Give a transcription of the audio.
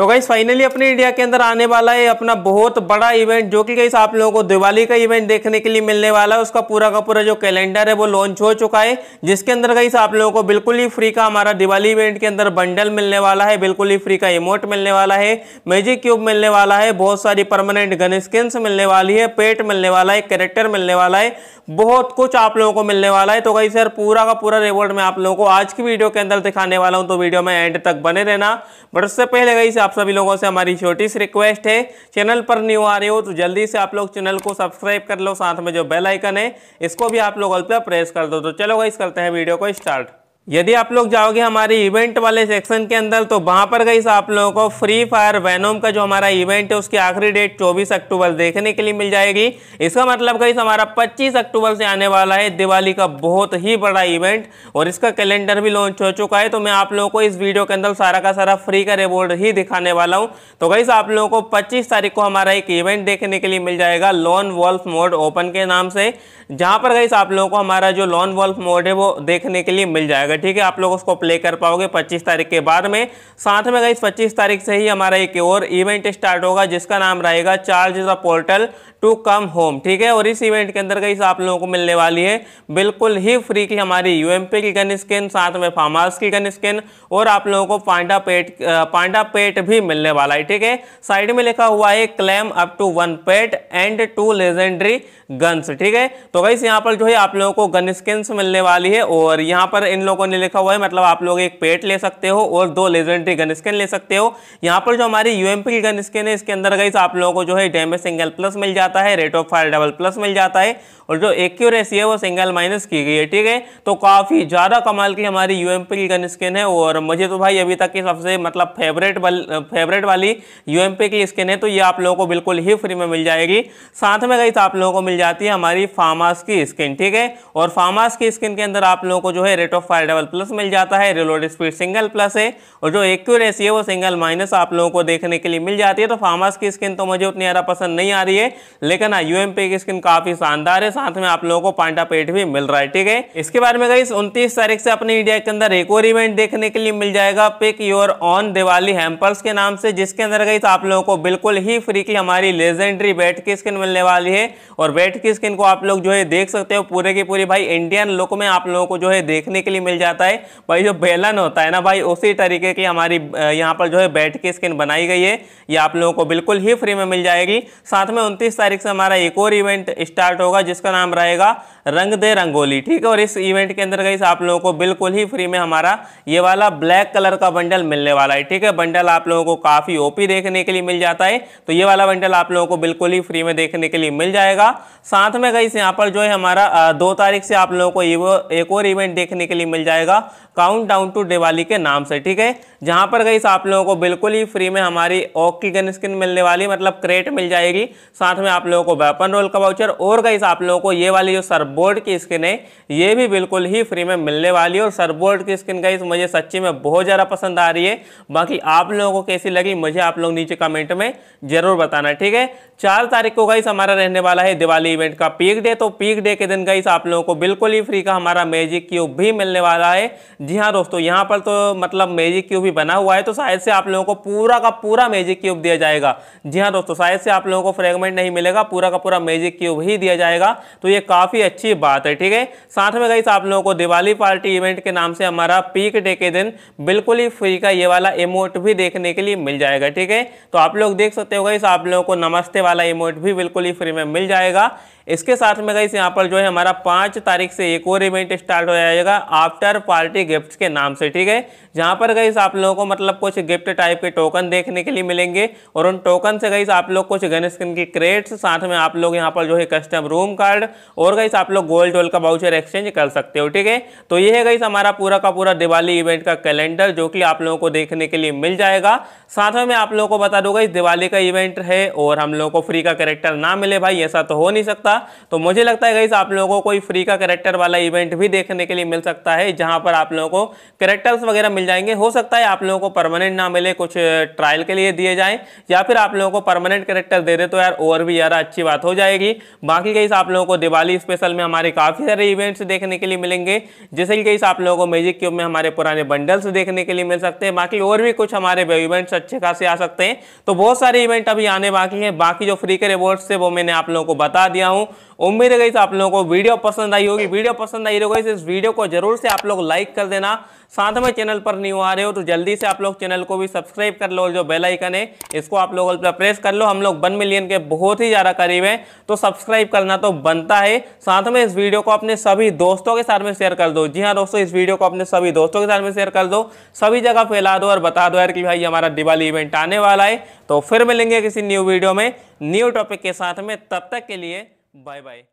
तो guys finally अपने India के अंदर आने वाला है अपना बहुत बड़ा इवेंट जो कि गाइस आप लोगों को दिवाली का इवेंट देखने के लिए मिलने वाला है उसका पूरा का पूरा जो कैलेंडर है वो लॉन्च हो चुका है जिसके अंदर गाइस आप लोगों को बिल्कुल ही फ्री का हमारा दिवाली इवेंट के अंदर बंडल मिलने वाला है बिल्कुल ही फ्री का इमोट मिलने वाला है मैजिक क्यूब मिलने वाला है बहुत सारी परमानेंट गन स्किन्स मिलने वाली है पेट मिलने वाला है कैरेक्टर मिलने वाला है बहुत कुछ आप लोगों को मिलने वाला है तो गाइस यार पूरा का पूरा रिवॉर्ड मैं आप लोगों को आज की वीडियो के अंदर दिखाने वाला हूँ तो वीडियो में एंड तक बने रहना बट उससे पहले गाइस आप सभी लोगों से हमारी छोटी सी रिक्वेस्ट है चैनल पर न्यू आ रहे हो तो जल्दी से आप लोग चैनल को सब्सक्राइब कर लो साथ में जो बेल आइकन है इसको भी आप लोग ऑल पर प्रेस कर दो तो चलो वही करते हैं वीडियो को स्टार्ट यदि आप लोग जाओगे हमारे इवेंट वाले सेक्शन के अंदर तो वहाँ पर गई आप लोगों को फ्री फायर वैनोम का जो हमारा इवेंट है उसकी आखिरी डेट 24 अक्टूबर देखने के लिए मिल जाएगी इसका मतलब गई हमारा 25 अक्टूबर से आने वाला है दिवाली का बहुत ही बड़ा इवेंट और इसका कैलेंडर भी लॉन्च हो चुका है तो मैं आप लोगों को इस वीडियो के अंदर सारा का सारा फ्री का रिवॉर्ड ही दिखाने वाला हूँ तो गई आप लोगों को पच्चीस तारीख को हमारा एक इवेंट देखने के लिए मिल जाएगा लॉन वॉल्फ मोड ओपन के नाम से जहाँ पर गई आप लोगों को हमारा जो लॉन वॉल्फ मोड है वो देखने के लिए मिल जाएगा जाएगा ठीक है आप लोग उसको प्ले कर पाओगे 25 तारीख के बाद में साथ में गई 25 तारीख से ही हमारा एक और इवेंट स्टार्ट होगा जिसका नाम रहेगा charge the portal to come home ठीक है और इस इवेंट के अंदर गई आप लोगों को मिलने वाली है बिल्कुल ही फ्री की हमारी यू की गन स्किन साथ में फार्म हाउस की गन स्किन और आप लोगों को पांडा पेट पांडा पेट भी मिलने वाला है ठीक है साइड में लिखा हुआ है claim up to one pet and two legendary guns ठीक है तो गई यहाँ पर जो है आप लोगों को गन स्किन मिलने वाली है और यहाँ पर इन लोगों को नहीं लिखा हुआ है मतलब आप लोग एक पेट ले सकते हो और दो लेजेंडरी गन स्किन ले सकते हो यहाँ पर जो हमारी यूएमपी की गन स्किन है इसके अंदर गई आप लोगों को जो है डैमेज सिंगल प्लस मिल जाता है rate of fire double plus मिल जाता है और जो एक्यूरेसी है वो सिंगल माइनस की गई है ठीक है तो काफ़ी ज़्यादा कमाल की हमारी यूएमपी की गन स्किन है और मुझे तो भाई अभी तक की सबसे मतलब फेवरेट वाल फेवरेट वाली यूएमपी की स्किन है तो ये आप लोगों को बिल्कुल ही फ्री में मिल जाएगी साथ में गई आप लोगों को मिल जाती है हमारी फार्मास की स्किन ठीक है और फार्मास की स्किन के अंदर आप लोगों को जो है rate of fire double plus मिल जाता है रिलोड स्पीड सिंगल प्लस है और जो एक्यूरेसी है वो सिंगल माइनस आप लोगों को देखने के लिए मिल जाती है तो फार्मास की स्किन तो मुझे उतनी ज़्यादा पसंद नहीं आ रही है लेकिन हाँ यू की स्किन काफ़ी शानदार है साथ में आप लोगों को पांडा पेट भी मिल रहा है ठीक है इसके बारे में गई उनतीस तारीख से अपने इंडिया के अंदर एक और इवेंट देखने के लिए मिल जाएगा pick your own Diwali hampers के नाम से जिसके अंदर गई आप लोगों को बिल्कुल ही फ्री की हमारी लेजेंडरी बैट की स्किन मिलने वाली है और बैट की स्किन को आप लोग जो है देख सकते हो पूरे की पूरी भाई इंडियन लुक में आप लोगों को जो है देखने के लिए मिल जाता है भाई जो बेलन होता है ना भाई उसी तरीके की हमारी यहाँ पर जो है बैट की स्किन बनाई गई है ये आप लोगों को बिल्कुल ही फ्री में मिल जाएगी साथ में उनतीस तारीख से हमारा एक और इवेंट स्टार्ट होगा जिसका नाम रहेगा रंग दे रंगोली ठीक है और इस इवेंट के अंदर गई आप लोगों को बिल्कुल ही फ्री में हमारा ये वाला ब्लैक कलर का बंडल मिलने वाला है ठीक है बंडल आप लोगों को काफ़ी ओपी देखने के लिए मिल जाता है तो ये वाला बंडल आप लोगों को बिल्कुल ही फ्री में देखने के लिए मिल जाएगा साथ में गई यहाँ पर जो है हमारा दो तारीख से आप लोगों को एक और इवेंट देखने के लिए मिल जाएगा काउंट डाउन टू दिवाली के नाम से ठीक है जहां पर गई आप लोगों को बिल्कुल ही फ्री में हमारी ओक की गन स्किन मिलने वाली मतलब क्रेट मिल जाएगी साथ में आप लोगों को वेपन रोल का वाउचर और गई आप लोगों को ये वाली जो सरबोर्ड की स्किन है ये भी बिल्कुल ही फ्री में मिलने वाली और सरबोर्ड की स्किन गई मुझे सच्ची में बहुत ज़्यादा पसंद आ रही है बाकी आप लोगों को कैसी लगी मुझे आप लोग नीचे कमेंट में ज़रूर बताना ठीक है चार तारीख को गई हमारा रहने वाला है दिवाली इवेंट का पीक डे तो पीक डे के दिन गई आप लोगों को बिल्कुल ही फ्री का हमारा मैजिक क्यूब भी मिलने वाला रहा है जी हाँ दोस्तों यहाँ पर तो मतलब मैजिक क्यूब ही बना हुआ है तो शायद से आप लोगों को पूरा का पूरा मैजिक क्यूब दिया जाएगा जी हाँ दोस्तों शायद से आप लोगों को फ्रेगमेंट नहीं मिलेगा पूरा का पूरा मैजिक क्यूब ही दिया जाएगा तो ये काफ़ी अच्छी बात है ठीक है साथ में गई आप लोगों को दिवाली पार्टी इवेंट के नाम से हमारा पीक डे के दिन बिल्कुल ही फ्री का ये वाला इमोट भी देखने के लिए मिल जाएगा ठीक है तो आप लोग देख सकते हो गई आप लोगों को नमस्ते वाला इमोट भी बिल्कुल ही फ्री में मिल जाएगा इसके साथ में गई यहाँ पर जो है हमारा पाँच तारीख से एक और इवेंट स्टार्ट हो जाएगा आफ्टर पार्टी गिफ्ट के नाम से ठीक है जहाँ पर गई आप लोगों को मतलब कुछ गिफ्ट टाइप के टोकन देखने के लिए मिलेंगे और उन टोकन से गई आप लोग कुछ गन स्किन की क्रेट्स साथ में आप लोग यहाँ पर जो है कस्टम रूम कार्ड और गई आप लोग गोल्ड वोल्ड का बाउचर एक्सचेंज कर सकते हो ठीक है तो ये है गई हमारा पूरा का पूरा दिवाली इवेंट का कैलेंडर जो कि आप लोगों को देखने के लिए मिल जाएगा साथ में मैं आप लोगों को बता दूंगा इस दिवाली का इवेंट है और हम लोगों को फ्री का करेक्टर ना मिले भाई ऐसा तो हो नहीं सकता था तो मुझे लगता है गाइस आप लोगों को कोई फ्री का करेक्टर वाला इवेंट भी देखने के लिए मिल सकता है जहां पर आप लोगों को करेक्टर्स वगैरह मिल जाएंगे हो सकता है आप लोगों को परमानेंट ना मिले कुछ ट्रायल के लिए दिए जाए या फिर आप लोगों को परमानेंट करेक्टर दे दे तो यार और भी यार अच्छी बात हो जाएगी बाकी गाइस आप लोगों को दिवाली स्पेशल में हमारे काफ़ी सारे इवेंट्स देखने के लिए मिलेंगे जैसे कि गाइस आप लोगों को मैजिक क्यूब में हमारे पुराने बंडल्स देखने के लिए मिल सकते हैं बाकी और भी कुछ हमारे इवेंट्स अच्छे खासे आ सकते हैं तो बहुत सारे इवेंट अभी आने बाकी हैं बाकी जो फ्री के रिवॉर्ड्स थे वो मैंने आप लोगों को बता दिया हूँ हूँ उम्मीद है गई आप लोगों को वीडियो पसंद आई होगी वीडियो पसंद आई होगी इस वीडियो को जरूर से आप लोग लाइक कर देना साथ में चैनल पर नहीं आ रहे हो तो जल्दी से आप लोग चैनल को भी सब्सक्राइब कर लो जो बेल आइकन है इसको आप लोग प्रेस कर लो हम लोग वन मिलियन के बहुत ही ज़्यादा करीब हैं तो सब्सक्राइब करना तो बनता है साथ में इस वीडियो को अपने सभी दोस्तों के साथ में शेयर कर दो जी हाँ दोस्तों इस वीडियो को अपने सभी दोस्तों के साथ में शेयर कर दो सभी जगह फैला दो और बता दो यार कि भाई हमारा दिवाली इवेंट आने वाला है तो फिर मिलेंगे किसी न्यू वीडियो में न्यू टॉपिक के साथ में तब तक के लिए Bye bye.